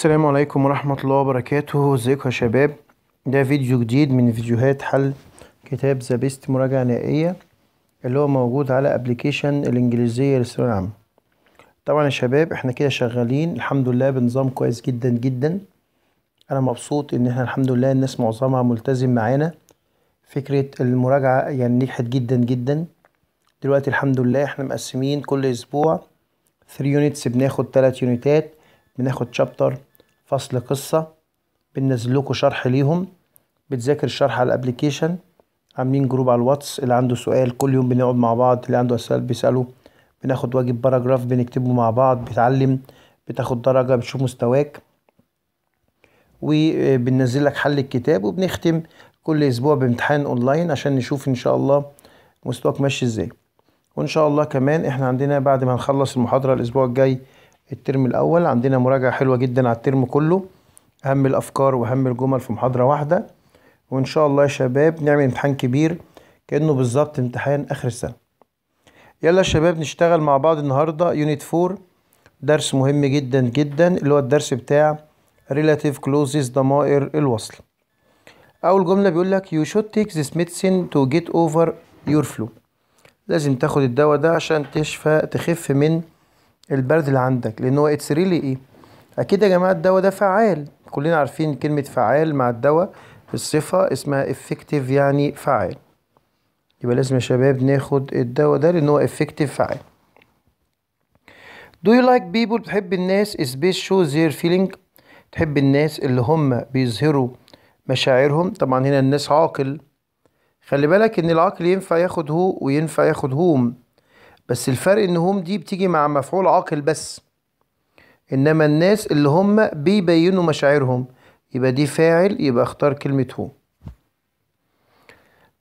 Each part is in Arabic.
السلام عليكم ورحمة الله وبركاته ازيكم يا شباب ده فيديو جديد من فيديوهات حل كتاب ذا بيست مراجعة نهائية اللي هو موجود على ابلكيشن الانجليزية للثانوية العامة طبعا يا شباب احنا كده شغالين الحمد لله بنظام كويس جدا جدا انا مبسوط ان احنا الحمد لله الناس معظمها ملتزم معانا فكرة المراجعة يعني نجحت جدا جدا دلوقتي الحمد لله احنا مقسمين كل اسبوع 3 يونتس بناخد 3 يونتات بناخد شابتر فصل قصة بننزل لكم شرح ليهم بتذاكر الشرح على الابليكيشن عاملين جروب على الواتس اللي عنده سؤال كل يوم بنقعد مع بعض اللي عنده اسئله بيساله بناخد واجب باراجراف بنكتبه مع بعض بتعلم بتاخد درجه بتشوف مستواك وبننزل لك حل الكتاب وبنختم كل اسبوع بامتحان اونلاين عشان نشوف ان شاء الله مستواك ماشي ازاي وان شاء الله كمان احنا عندنا بعد ما نخلص المحاضره الاسبوع الجاي الترم الأول عندنا مراجعة حلوة جدا على الترم كله أهم الأفكار وأهم الجمل في محاضرة واحدة وإن شاء الله يا شباب نعمل امتحان كبير كأنه بالظبط امتحان آخر السنة يلا يا شباب نشتغل مع بعض النهاردة يونت فور درس مهم جدا جدا اللي هو الدرس بتاع relative clauses ضمائر الوصل أول جملة بيقول لك you should take this medicine to get over your flu لازم تاخد الدواء ده عشان تشفى تخف من البرد اللي عندك لان هو اتس ريلي ايه اكيد يا جماعه الدواء ده فعال كلنا عارفين كلمه فعال مع الدواء الصفه اسمها افكتيف يعني فعال يبقى لازم يا شباب ناخد الدواء ده لان هو افكتيف فعال Do you like people بتحب الناس is best show their feeling تحب الناس اللي هم بيظهروا مشاعرهم طبعا هنا الناس عاقل خلي بالك ان العقل ينفع ياخد هو وينفع ياخد هوم بس الفرق ان هم دي بتيجي مع مفعول عاقل بس انما الناس اللي هم بيبينوا مشاعرهم يبقى دي فاعل يبقى اختار كلمة هو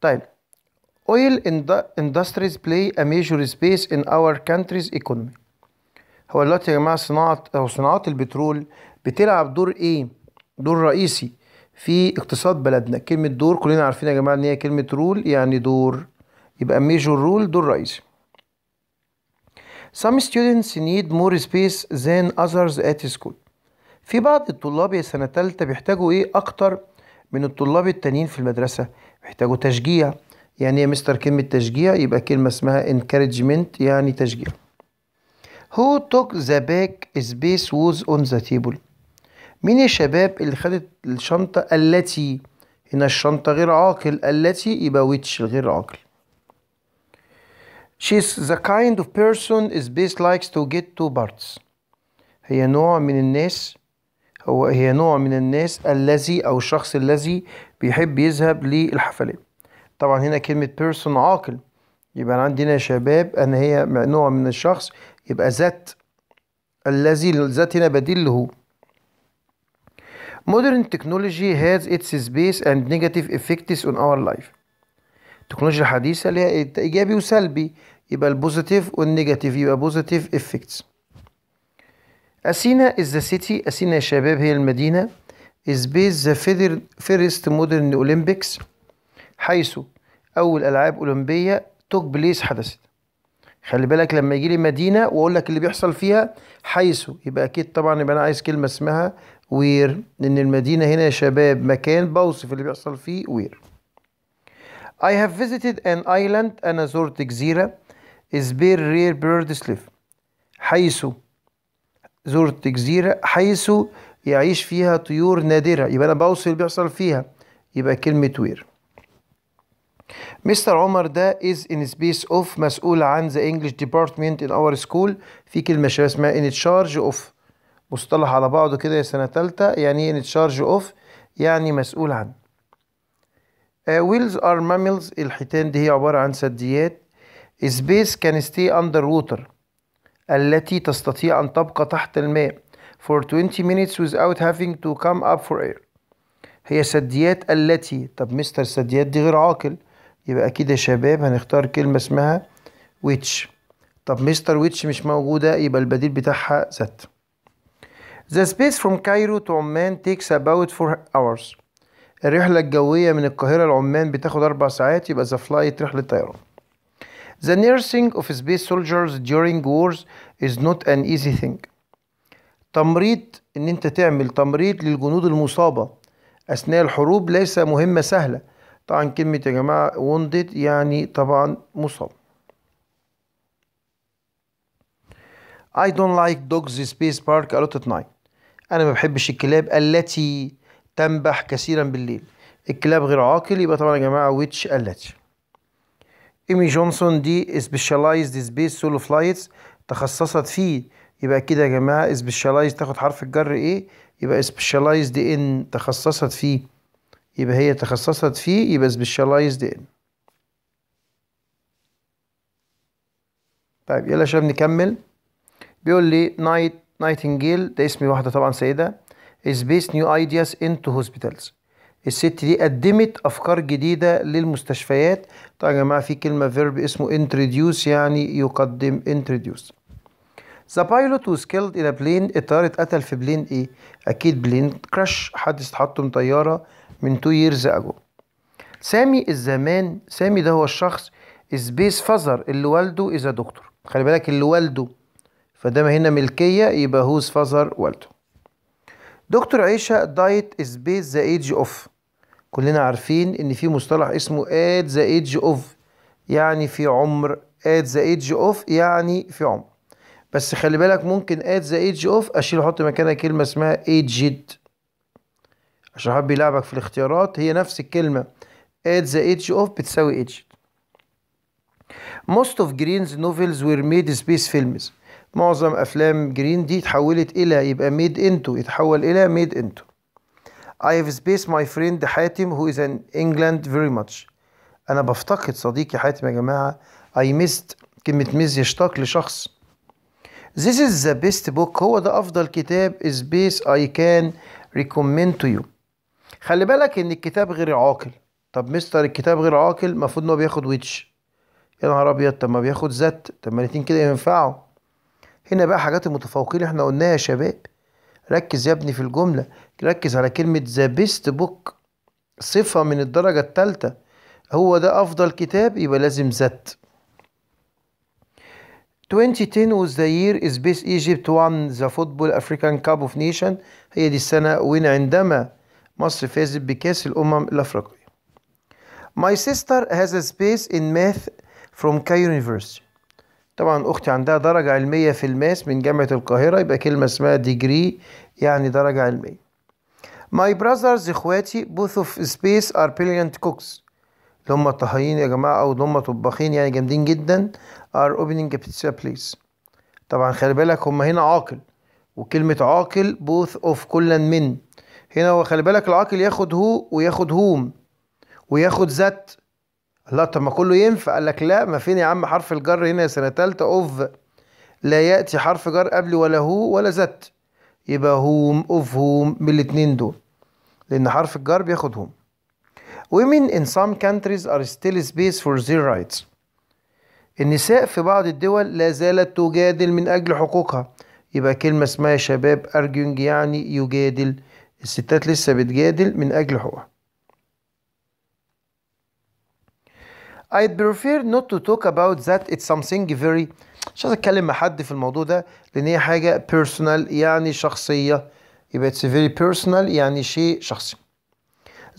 طيب oil industries play a major space in our country's economy هو دلوقتي يا جماعة صناعة أو صناعات البترول بتلعب دور إيه؟ دور رئيسي في اقتصاد بلدنا كلمة دور كلنا عارفين يا جماعة إن هي كلمة رول يعني دور يبقى ميجور رول دور رئيسي Some students need more space than others at school. في بعض الطلاب يا سنة تالتة بيحتاجوا إيه أكتر من الطلاب التانيين في المدرسة بيحتاجوا تشجيع يعني يا مستر كلمة تشجيع يبقى كلمة اسمها encouragement يعني تشجيع Who took the back space was on the table مين الشباب اللي خدت الشنطة التي هنا الشنطة غير عاقل التي يبقى which الغير عاقل She's the kind of person is best likes to get two parts. هي نوع من الناس هو هي نوع من الناس الذي أو الشخص الذي بيحب يذهب للحفلات. طبعا هنا كلمة person عاقل يبقى أنا عندنا شباب أن هي نوع من الشخص يبقى ذات الذي الذات هنا بديل له Modern technology has its space and negative effects on our life التكنولوجيا الحديثة هي إيجابي وسلبي يبقى البوزيتيف والنيجاتيف يبقى بوزيتيف إفكتس أثينا إز ذا سيتي أثينا يا شباب هي المدينة إز بيز ذا فيرست مودرن أولمبيكس حيث أول ألعاب أولمبية توك بليس حدثت خلي بالك لما يجي لي مدينة وأقول لك اللي بيحصل فيها حيث يبقى أكيد طبعا يبقى أنا عايز كلمة اسمها وير لأن المدينة هنا يا شباب مكان بوصف اللي بيحصل فيه وير I have visited an island أنا زرت جزيرة is very rare bird sleep حيث زرت جزيرة حيث يعيش فيها طيور نادرة يبقى أنا بوصل اللي بيحصل فيها يبقى كلمة وير مستر عمر ده is in space of مسؤول عن the English department in our school في كلمة شبه اسمها in charge of مصطلح على بعضه كده يا سنة تالتة يعني إيه in charge of يعني مسؤول عن ويلز ار ماملز الحيتان دي هي عبارة عن ثدييات سبيس كان ستي اندر ووتر التي تستطيع أن تبقى تحت الماء for 20 minutes without having to come up for air هي ثدييات التي طب مستر ثدييات دي غير عاقل يبقى أكيد يا شباب هنختار كلمة اسمها which طب مستر ويتش مش موجودة يبقى البديل بتاعها ذات The space from Cairo to Oman takes about 4 hours الرحلة الجوية من القاهرة لعمان بتاخد أربع ساعات يبقى ذا فلايت رحلة طيران The nursing of space soldiers during wars is not an easy thing تمريض إن أنت تعمل تمريض للجنود المصابة أثناء الحروب ليس مهمة سهلة طبعا كلمة يا جماعة wounded يعني طبعا مصاب I don't like dogs space park a lot at night أنا ما بحبش الكلاب التي تنبح كثيرا بالليل الكلاب غير عاقل يبقى طبعا يا جماعة ويتش alleged إيمي جونسون دي سبيشالايزد سبيس سولو فلايتس تخصصت فيه يبقى كده يا جماعة specialized تاخد حرف الجر إيه يبقى سبيشالايزد ان تخصصت فيه يبقى هي تخصصت فيه يبقى سبيشالايزد ان طيب يلا يا شباب نكمل بيقول لي نايت نايتنجيل ده اسم واحدة طبعا سيدة based new ideas into hospitals الست دي قدمت افكار جديده للمستشفيات طيب يا جماعه في كلمه فيرب اسمه introduce يعني يقدم introduce the pilot was killed in a plane الطيار اتقتل في بلين ايه اكيد بلين كراش حادث تحطم من طياره من 2 years ago سامي الزمان سامي ده هو الشخص based father اللي والده is a doctor خلي بالك اللي والده فده ما هنا ملكيه يبقى هوز فازر والده دكتور عيشة دايت از بيز ذا ايج اوف كلنا عارفين ان في مصطلح اسمه اد ذا ايج اوف يعني في عمر اد ذا ايج اوف يعني في عمر بس خلي بالك ممكن اد ذا ايج اوف اشيل احط مكانها كلمه اسمها ايجد عشان حابب يلعبك في الاختيارات هي نفس الكلمه اد ذا ايج اوف بتساوي ايجد Most of Green's novels were made space films معظم افلام جرين دي اتحولت الى يبقى ميد انتو يتحول الى ميد انتو I have space my friend حاتم who is in England very much انا بفتقد صديقي حاتم يا جماعه I missed كلمه ميز يشتاق لشخص This is the best book هو ده افضل كتاب space I can recommend to you خلي بالك ان الكتاب غير عاقل طب مستر الكتاب غير عاقل المفروض ان هو بياخد ويتش يا نهار ابيض طب ما بياخد ذات طب ما الاتنين كده ينفعوا هنا بقى حاجات المتفوقين احنا قلناها يا شباب ركز يا ابني في الجملة ركز على كلمة ذا بيست بوك صفة من الدرجة التالتة هو ده أفضل كتاب يبقى لازم ذات 2010 was the year Space Egypt won the Football African Cup of Nation هي دي السنة وين عندما مصر فازت بكأس الأمم الأفريقية My sister has a space in math from Cairo University طبعا اختي عندها درجة علمية في الماس من جامعة القاهرة يبقى كلمة اسمها ديجري يعني درجة علمية My brothers اخواتي both of space are brilliant cooks اللي هم الطهايين يا جماعة او اللي هم طباخين يعني جامدين جدا are opening a pizza place طبعا خلي بالك هم هنا عاقل وكلمة عاقل both of كلا من هنا هو خلي بالك العاقل ياخد هو وياخد هوم وياخد ذات لا طب ما كله ينفع قال لك لا ما فين يا عم حرف الجر هنا يا سنه ثالثه اوف لا ياتي حرف جر قبل ولا هو ولا ذات يبقى هوم اوف هوم من الاثنين دول لان حرف الجر بياخد هوم women in some countries are still space for their rights النساء في بعض الدول لا زالت تجادل من اجل حقوقها يبقى كلمه اسمها شباب ارجونج يعني يجادل الستات لسه بتجادل من اجل حقوقها I prefer not to talk about that it's something very مش عايز اتكلم مع حد في الموضوع ده لان هي حاجه personal يعني شخصيه يبقى it's very personal يعني شيء شخصي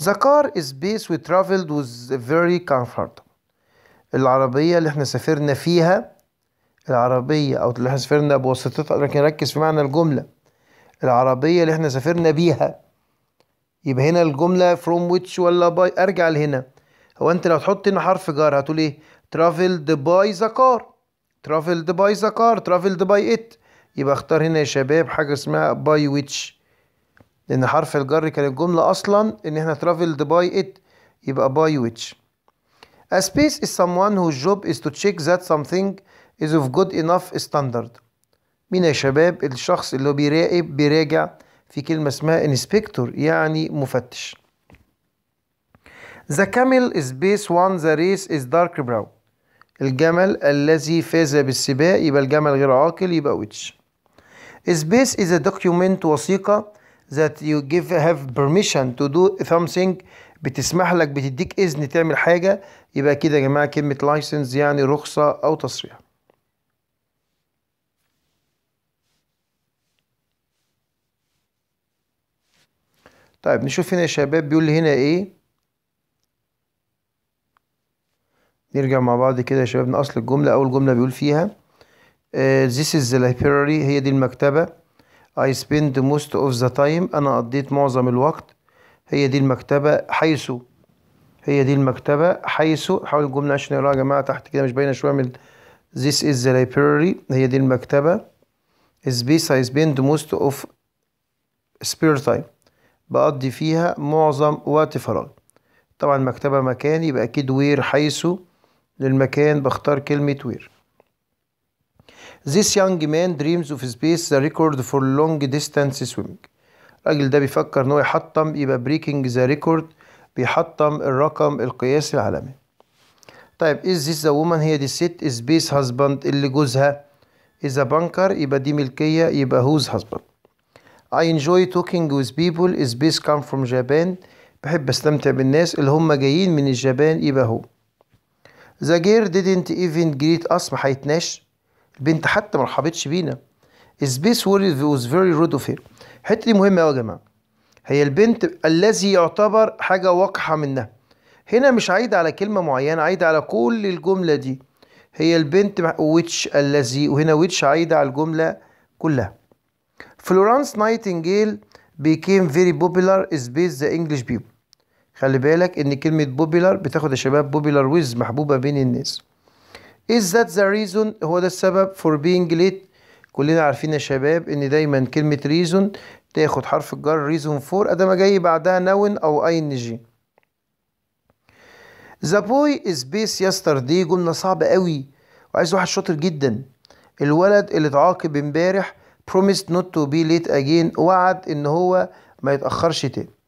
The car is based we traveled was very comfortable العربيه اللي احنا سافرنا فيها العربيه او اللي احنا سافرنا بواسطتها لكن ركز في معنى الجمله العربيه اللي احنا سافرنا بيها يبقى هنا الجمله from which ولا by ارجع لهنا هو انت لو تحط هنا حرف جار هتقول ايه ترافلد باي ذا كار ترافلد باي ذا كار ترافلد باي ات يبقى اختار هنا يا شباب حاجه اسمها باي ويتش لان حرف الجر كان الجمله اصلا ان احنا ترافلد باي ات يبقى باي ويتش A space is someone whose job is to check that something is of good enough standard. مين يا شباب الشخص اللي هو بيراقب بيراجع في كلمة اسمها inspector يعني مفتش The camel is base one the race is dark brown الجمل الذي فاز بالسباق يبقى الجمل غير عاقل يبقى which space is a document وثيقة that you give have permission to do something بتسمح لك بتديك إذن تعمل حاجة يبقى كده يا جماعة كلمة license يعني رخصة أو تصريح طيب نشوف هنا يا شباب بيقول لي هنا ايه نرجع مع بعض كده يا شباب أصل الجملة أول جملة بيقول فيها آه، This is the library هي دي المكتبة I spend most of the time أنا قضيت معظم الوقت هي دي المكتبة حيث هي دي المكتبة حيث حاول الجملة عشان نقراها يا جماعة تحت كده مش باينة شوية من This is the library هي دي المكتبة space I spend most of spare time بقضي فيها معظم وقت فراغ طبعا المكتبة مكان يبقى أكيد وير حيث للمكان بختار كلمة وير This young man dreams of space the record for long distance swimming الراجل ده بيفكر ان هو يحطم يبقى breaking the record بيحطم الرقم القياسي العالمي طيب is this the woman هي دي ست space husband اللي جوزها is a banker يبقى دي ملكيه يبقى هوز husband I enjoy talking with people space come from Japan بحب استمتع بالناس اللي هم جايين من اليابان يبقى هو ذا جير didn't even greet us ما حيتناش البنت حتى ما رحبتش بينا سبيس was very rude of her الحته دي مهمه قوي يا جماعه هي البنت الذي يعتبر حاجه وقحه منها هنا مش عايده على كلمه معينه عايده على كل الجمله دي هي البنت ويتش الذي وهنا ويتش عايده على الجمله كلها فلورانس نايتنجيل became very popular is based the English people خلي بالك ان كلمه بوبيلر بتاخد يا شباب بوبيلر ويز محبوبه بين الناس is that the reason هو ده السبب for being late كلنا عارفين يا شباب ان دايما كلمه reason تاخد حرف الجر reason for ما جاي بعدها نون او ing the boy is base yesterday جمله صعبه قوي وعايز واحد شاطر جدا الولد اللي اتعاقب امبارح promised not to be late again وعد ان هو ما يتاخرش تاني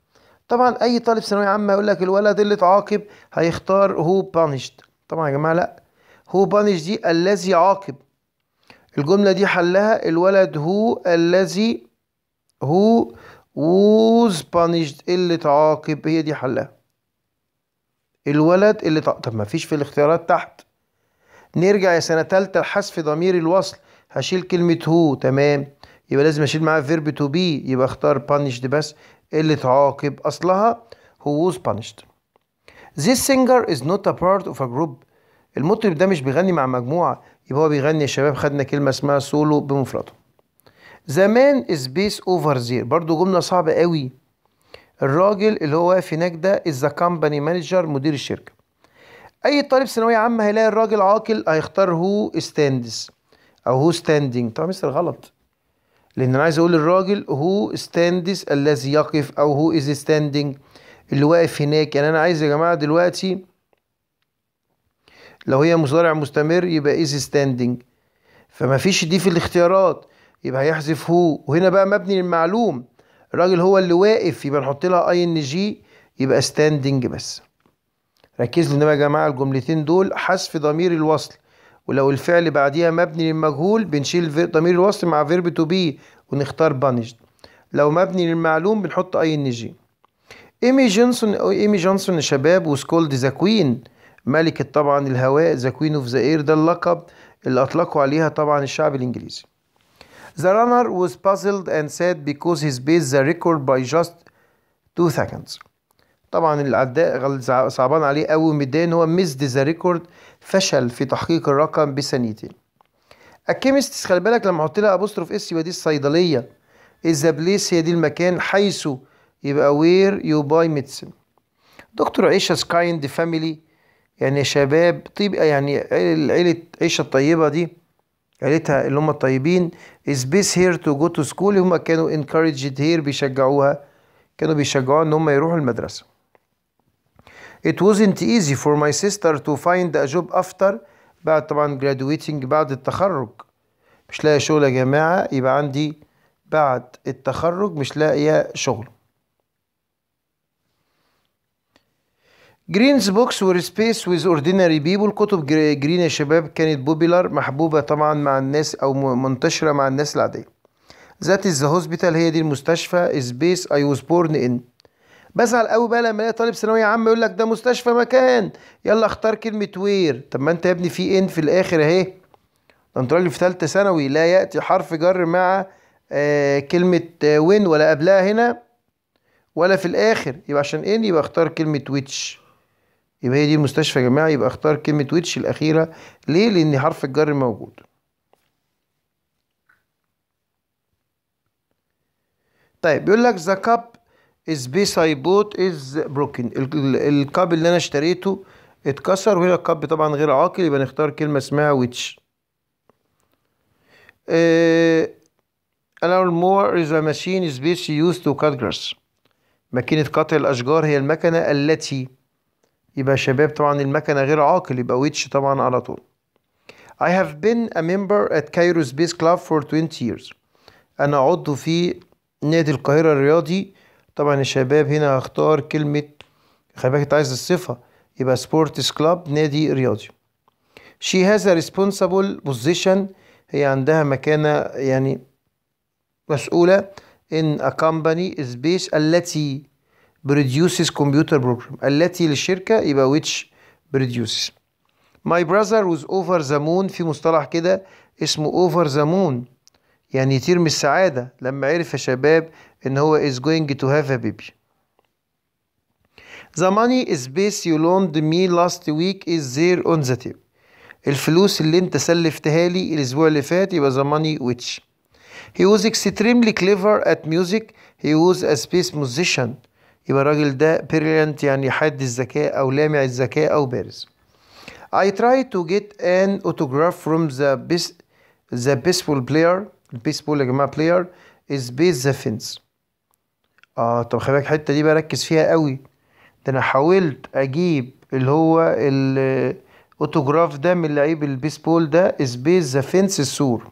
طبعا اي طالب ثانويه عامه يقول لك الولد اللي اتعاقب هيختار هو بانشد طبعا يا جماعه لا هو بانش دي الذي عاقب الجملة دي حلها الولد هو الذي هو ووز بانشد اللي تعاقب هي دي حلها الولد اللي طب ما فيش في الاختيارات تحت نرجع يا سنة تالتة لحذف ضمير الوصل هشيل كلمة هو تمام يبقى لازم اشيل معاه فيرب تو بي يبقى اختار punished بس اللي تعاقب اصلها هو was punished This singer is not a part of a group المطرب ده مش بيغني مع مجموعة يبقى هو بيغني يا شباب خدنا كلمة اسمها سولو بمفرده The man is based over there برضو جملة صعبة قوي الراجل اللي هو واقف هناك ده is the company manager مدير الشركة أي طالب ثانوية عامة هيلاقي الراجل عاقل هيختار هو ستاندز أو هو ستاندينج طبعا مستر غلط لان انا عايز اقول الراجل هو ستاندس الذي يقف او هو از ستاندنج اللي واقف هناك يعني انا عايز يا جماعه دلوقتي لو هي مزارع مستمر يبقى از ستاندنج فما فيش دي في الاختيارات يبقى هيحذف هو وهنا بقى مبني للمعلوم الراجل هو اللي واقف يبقى نحط لها اي ان جي يبقى ستاندنج بس ركز لنا بقى يا جماعه الجملتين دول حذف ضمير الوصل ولو الفعل بعديها مبني للمجهول بنشيل ضمير الوصل مع فيرب تو بي ونختار بانشد لو مبني للمعلوم بنحط اي ان جي ايمي جونسون ايمي جونسون شباب وسكولد ذا كوين ملكة طبعا الهواء ذا كوين اوف ذا اير ده اللقب اللي اطلقوا عليها طبعا الشعب الانجليزي The runner was puzzled and sad because his base the record by just two seconds طبعا العداء صعبان عليه قوي ومتضايق ان هو ميزد ذا ريكورد فشل في تحقيق الرقم بثانيتين الكيمست خلي بالك لما احط لها ابوستروف اس يبقى دي الصيدليه اذا بليس هي دي المكان حيث يبقى وير يو باي ميدسن دكتور عيشه سكايند فاميلي يعني شباب طيب يعني عيله عيشه الطيبه دي عيلتها اللي هم الطيبين is best here to go to school هم كانوا encouraged here بيشجعوها كانوا بيشجعوها ان هم يروحوا المدرسه It wasn't easy for my sister to find a job after بعد طبعا graduating بعد التخرج مش لاقي شغل يا جماعة يبقى عندي بعد التخرج مش لاقية شغل Green's books were space with ordinary people كتب جرين يا شباب كانت بوبيلر محبوبة طبعا مع الناس أو منتشرة مع الناس العادية That is the hospital هي دي المستشفى space I was born in بزعل قوي بقى لما الاقي طالب ثانويه عامه يقول لك ده مستشفى مكان يلا اختار كلمه وير طب ما انت يا ابني في ان في الاخر اهي ده انت راجل في ثالثه ثانوي لا ياتي حرف جر مع آه كلمه آه وين ولا قبلها هنا ولا في الاخر يبقى عشان ان يبقى اختار كلمه ويتش يبقى هي دي المستشفى يا جماعه يبقى اختار كلمه ويتش الاخيره ليه لان حرف الجر موجود طيب بيقول لك ذا كاب ساي بوت از بروكن الكاب اللي انا اشتريته اتكسر وهنا الكاب طبعا غير عاقل يبقى نختار كلمه اسمها ويتش انا allow more is a machine is يوز used to cut grass ماكينة قطع الأشجار هي المكنة التي يبقى شباب طبعا المكنة غير عاقل يبقى ويتش طبعا على طول I have been a member at Cairo Space Club for 20 years أنا عضو في نادي القاهرة الرياضي طبعا الشباب هنا هختار كلمة خلي بالك انت عايز الصفة يبقى سبورتس كلاب نادي رياضي she has a responsible position هي عندها مكانة يعني مسؤولة in a company space التي produces computer program التي للشركة يبقى which produces my brother was over the moon في مصطلح كده اسمه over the moon يعني يطير من السعادة لما عرف يا شباب ان هو is going to have a baby The money is base you loaned me last week is there on the table الفلوس اللي انت سلفتها لي الاسبوع اللي فات يبقى the money which He was extremely clever at music He was a space musician يبقى الراجل ده brilliant يعني حاد الذكاء أو لامع الذكاء أو بارز I tried to get an autograph from the best the baseball player البيسبول يا جماعة player is base the fence اه طب خلي بالك الحته دي بركز فيها قوي ده انا حاولت اجيب اللي هو الاوتوجراف ده من لعيب البيسبول ده سبيس ذا فينس السور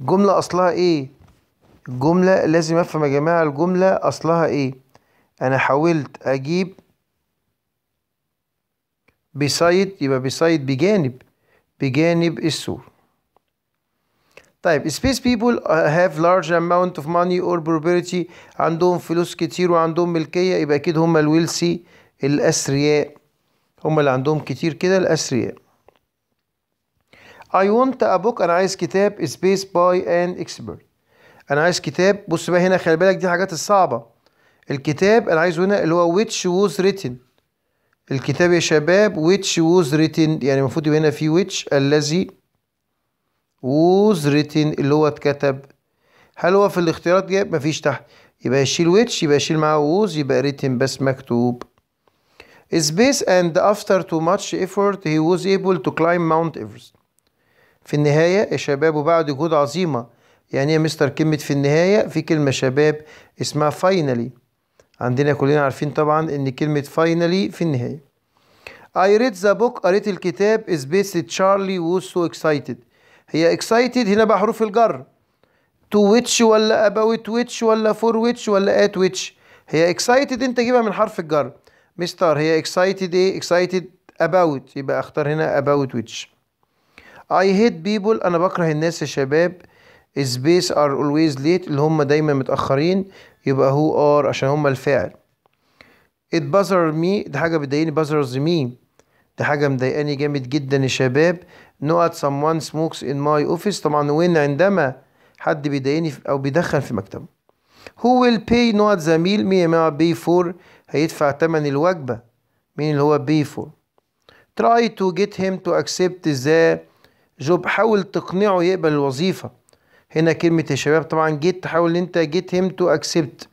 الجمله اصلها ايه الجمله لازم افهم يا جماعه الجمله اصلها ايه انا حاولت اجيب بيسايد يبقى بيسايد بجانب بجانب السور طيب space people uh, have large amount of money or property عندهم فلوس كتير وعندهم ملكية يبقى أكيد هم الويلسي الأثرياء هم اللي عندهم كتير كده الأثرياء I want a book أنا عايز كتاب space by an expert أنا عايز كتاب بص بقى هنا خلي بالك دي الحاجات الصعبة الكتاب أنا عايزه هنا اللي هو which was written الكتاب يا شباب which was written يعني المفروض يبقى هنا في which الذي ووز written اللي هو اتكتب هل هو في الاختيارات جاب مفيش تحت يبقى يشيل which يبقى يشيل معاه ووز يبقى written بس مكتوب space and after too much effort he was able to climb Mount Everest في النهاية يا شباب وبعد جهود عظيمة يعني يا مستر كلمة في النهاية في كلمة شباب اسمها finally عندنا كلنا عارفين طبعا ان كلمة finally في النهاية I read the book قريت الكتاب is based Charlie was so excited هي اكسايتد هنا بقى حروف الجر تو ويتش ولا about ويتش ولا for ويتش ولا at ويتش هي اكسايتد انت جيبها من حرف الجر مستر هي اكسايتد ايه اكسايتد about يبقى اختار هنا about ويتش اي هيت بيبل انا بكره الناس يا شباب space are always late اللي هم دايما متأخرين يبقى هو are عشان هم الفاعل it بازر me دي حاجة بتضايقني بازرز me دي حاجة مضايقاني جامد جدا يا شباب نقط someone smokes in my office طبعا وين عندما حد بيضايقني أو بيدخن في مكتبه هو will pay نقط زميل مين مع بي فور هيدفع تمن الوجبة مين اللي هو بي فور try to get him to accept the job حاول تقنعه يقبل الوظيفة هنا كلمة يا شباب طبعا جيت حاول ان انت get him to accept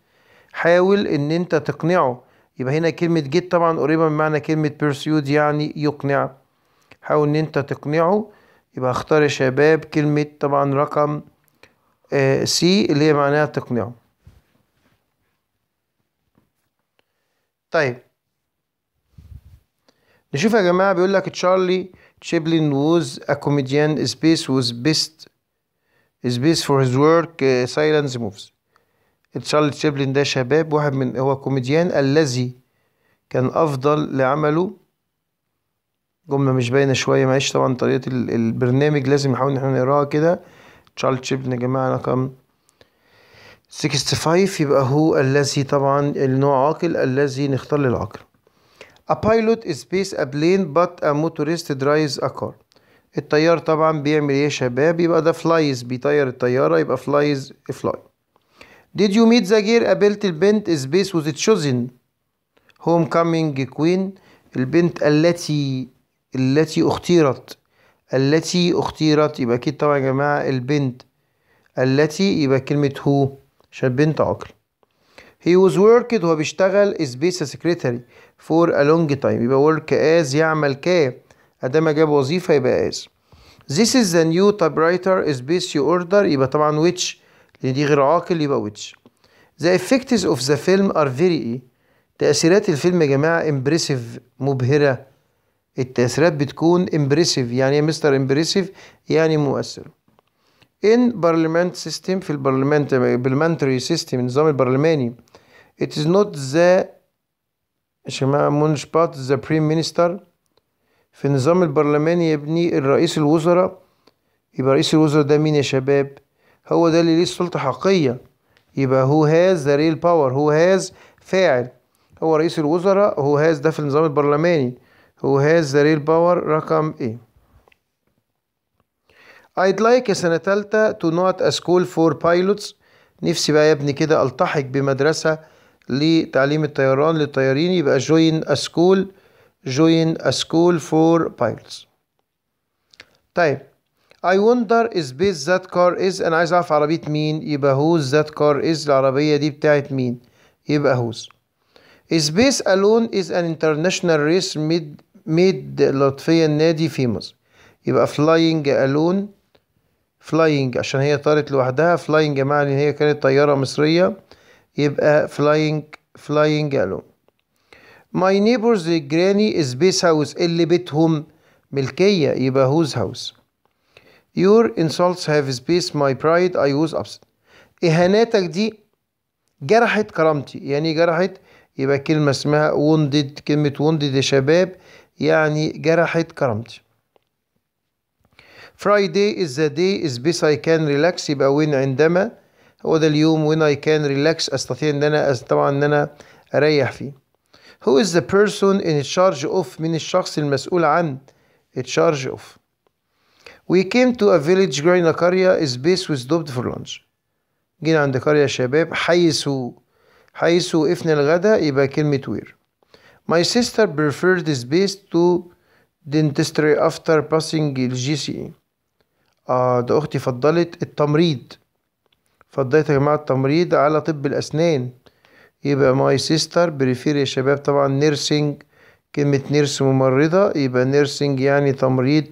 حاول ان انت تقنعه يبقى هنا كلمة جيت طبعا قريبة من معنى كلمة بيرسيود يعني يقنع حاول ان انت تقنعه يبقى اختار يا شباب كلمة طبعا رقم سي آه، اللي هي معناها تقنعه طيب نشوف يا جماعة بيقول لك تشارلي تشيبلين ووز اكوميديان سبيس space was best space for his work موفز آه، silence moves تشارلز تشابلن ده شباب واحد من هو كوميديان الذي كان أفضل لعمله جملة مش باينة شوية معلش طبعا طريقة البرنامج لازم نحاول إن احنا نقراها كده تشارلز تشابلن يا جماعة رقم 65 يبقى هو الذي طبعا النوع عاقل الذي نختار للعاقل A pilot is based a plane but a motorist drives a car الطيار طبعا بيعمل ايه يا شباب يبقى ده flies بيطير الطيارة يبقى flies fly Did you meet the girl قابلت البنت is based with chosen homecoming queen البنت التي التي اختيرت التي اختيرت يبقى اكيد طبعا يا جماعة البنت التي يبقى كلمة هو عشان بنت عقل he was worked هو بيشتغل is based as secretary for a long time يبقى work as يعمل ك ادام جاب وظيفة يبقى as this is the new typewriter is based you order يبقى طبعا which لان دي غير عاقل يبقى ويتش ذا effects اوف ذا فيلم ار فيري very e. تأثيرات الفيلم يا جماعة امبرسيف مبهرة التأثيرات بتكون امبرسيف يعني ايه مستر امبرسيف يعني مؤثر in parliament system في البرلمان parliamentary system النظام البرلماني it is not the يا جماعة مش ذا the prime minister في النظام البرلماني يا ابني الرئيس الوزراء يبقى رئيس الوزراء ده مين يا شباب هو ده اللي ليه السلطة حقيقية يبقى هو هاز ذا ريل باور هو هاز فاعل هو رئيس الوزراء هو هاز ده في النظام البرلماني هو هاز ذا ريل باور رقم ايه I'd like سنة تالتة to not a school for pilots نفسي بقى يا ابني كده التحق بمدرسة لتعليم الطيران للطيارين يبقى join a school join a school for pilots طيب I wonder is this that car is أنا عايز أعرف عربية مين يبقى whose that car is العربية دي بتاعت مين يبقى whose this alone is an international race made, made لطفية النادي في مصر يبقى flying alone flying عشان هي طارت لوحدها flying معنى هي كانت طيارة مصرية يبقى flying flying alone My neighbor's granny is base house اللي بيتهم ملكية يبقى whose house Your insults have spaced my pride. I was upset. إهاناتك دي جرحت كرامتي. يعني جرحت يبقى كلمة اسمها وندد كلمة وندد يا شباب يعني جرحت كرامتي. Friday is the day is best I can relax. يبقى وين عندما هو ده اليوم when I can relax استطيع ان انا طبعا ان انا اريح فيه. Who is the person in charge of من الشخص المسؤول عن charge of؟ We came to a village growing a قرية space with stopped for lunch. جينا عند قرية شباب حيث حيث وقفنا الغداء يبقى كلمة وير. My sister preferred this space to dentistry after passing the GCE. آه ده أختي فضلت التمريض. فضلت يا جماعة التمريض على طب الأسنان. يبقى my sister prefer يا شباب طبعا نيرسينج كلمة نيرس ممرضة يبقى نيرسينج يعني تمريض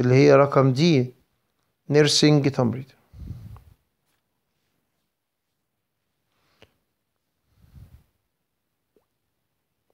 اللي هي رقم دي نيرسينج تمريض